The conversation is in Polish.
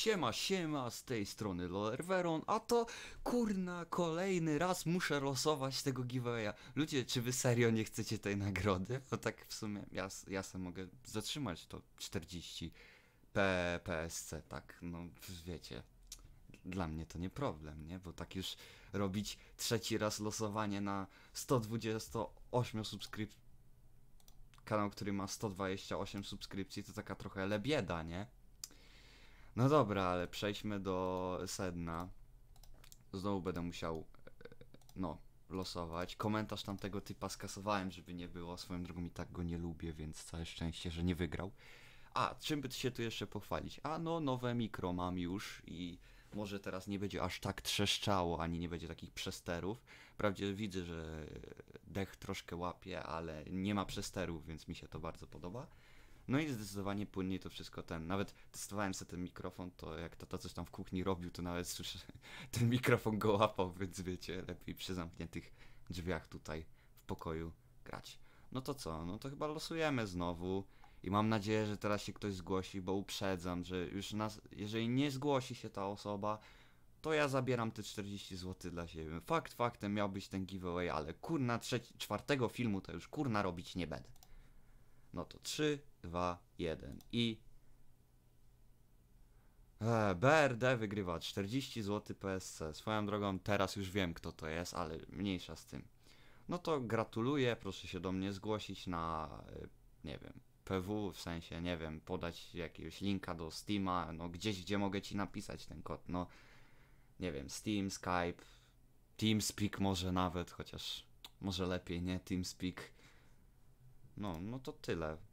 Siema, siema, z tej strony Veron, a to kurna kolejny raz muszę losować tego giveawaya. Ludzie, czy wy serio nie chcecie tej nagrody? Bo tak w sumie ja, ja sam mogę zatrzymać to 40 P, PSC, tak, no wiecie. Dla mnie to nie problem, nie? Bo tak już robić trzeci raz losowanie na 128 subskrypcji kanał, który ma 128 subskrypcji, to taka trochę lebieda, nie? No dobra, ale przejdźmy do sedna. Znowu będę musiał, e, no, losować. Komentarz tamtego typa skasowałem, żeby nie było. Swoją drogą i tak go nie lubię, więc całe szczęście, że nie wygrał. A, czym by się tu jeszcze pochwalić? A no, nowe mikro mam już i może teraz nie będzie aż tak trzeszczało, ani nie będzie takich przesterów. Wprawdzie widzę, że dech troszkę łapie, ale nie ma przesterów, więc mi się to bardzo podoba. No i zdecydowanie płynniej to wszystko ten. Nawet testowałem sobie ten mikrofon, to jak to coś tam w kuchni robił, to nawet słyszę, ten mikrofon go łapał, więc wiecie, lepiej przy zamkniętych drzwiach tutaj w pokoju grać. No to co, no to chyba losujemy znowu. I mam nadzieję, że teraz się ktoś zgłosi, bo uprzedzam, że już nas, jeżeli nie zgłosi się ta osoba, to ja zabieram te 40 zł dla siebie. Fakt faktem miał być ten giveaway, ale kurna trzeci, czwartego filmu to już kurna robić nie będę. No to 3, 2, 1 i eee, BRD wygrywa 40 zł PSC. Swoją drogą teraz już wiem kto to jest, ale mniejsza z tym. No to gratuluję, proszę się do mnie zgłosić na, e, nie wiem, PW, w sensie, nie wiem, podać jakiegoś linka do Steama, no gdzieś, gdzie mogę ci napisać ten kod, no, nie wiem, Steam, Skype, TeamSpeak może nawet, chociaż może lepiej, nie, TeamSpeak. No, no to tyle.